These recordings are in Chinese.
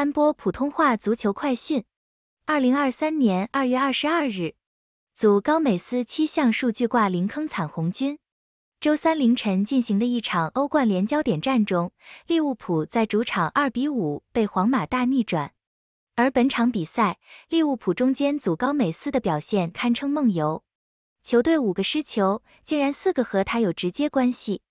三波普通话足球快讯：二零二三年二月二十二日，祖高美斯七项数据挂零坑惨红军。周三凌晨进行的一场欧冠联焦点战中，利物浦在主场二比五被皇马大逆转。而本场比赛，利物浦中间祖高美斯的表现堪称梦游，球队五个失球竟然四个和他有直接关系。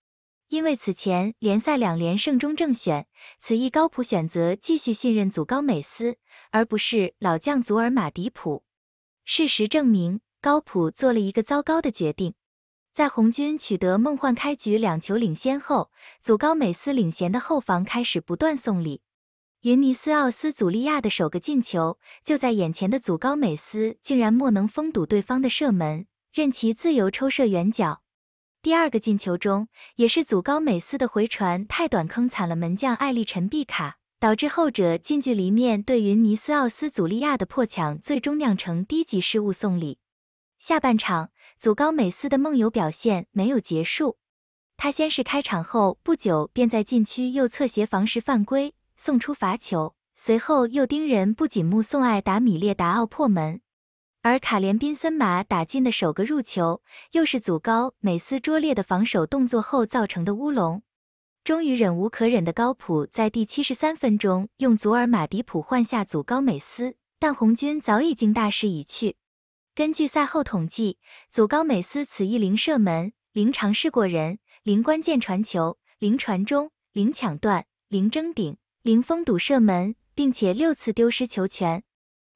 因为此前联赛两连胜中正选，此役高普选择继续信任祖高美斯，而不是老将祖尔马迪普。事实证明，高普做了一个糟糕的决定。在红军取得梦幻开局两球领先后，祖高美斯领衔的后防开始不断送礼。云尼斯奥斯祖利亚的首个进球，就在眼前的祖高美斯竟然莫能封堵对方的射门，任其自由抽射远角。第二个进球中，也是祖高美斯的回传太短，坑惨了门将艾利陈碧卡，导致后者近距离面对云尼斯奥斯祖利亚的破抢，最终酿成低级失误送礼。下半场，祖高美斯的梦游表现没有结束，他先是开场后不久便在禁区右侧协防时犯规，送出罚球，随后又盯人不仅目送艾达米列达奥破门。而卡连宾森马打进的首个入球，又是祖高美斯拙劣的防守动作后造成的乌龙。终于忍无可忍的高普在第七十三分钟用祖尔马迪普换下祖高美斯，但红军早已经大势已去。根据赛后统计，祖高美斯此役零射门、零尝试过人、零关键传球、零传中、零抢断、零争顶、零封堵射门，并且六次丢失球权。